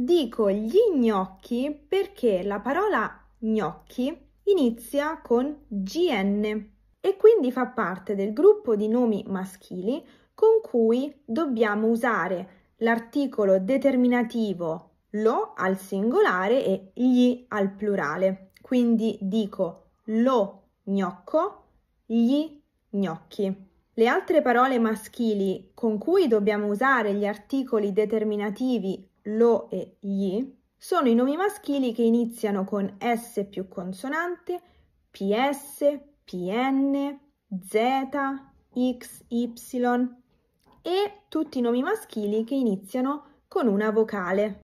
Dico gli gnocchi perché la parola gnocchi inizia con GN e quindi fa parte del gruppo di nomi maschili con cui dobbiamo usare l'articolo determinativo lo al singolare e gli al plurale. Quindi dico lo gnocco, gli gnocchi. Le altre parole maschili con cui dobbiamo usare gli articoli determinativi lo e gli sono i nomi maschili che iniziano con S più consonante, PS, PN, Z, X, Y e tutti i nomi maschili che iniziano con una vocale.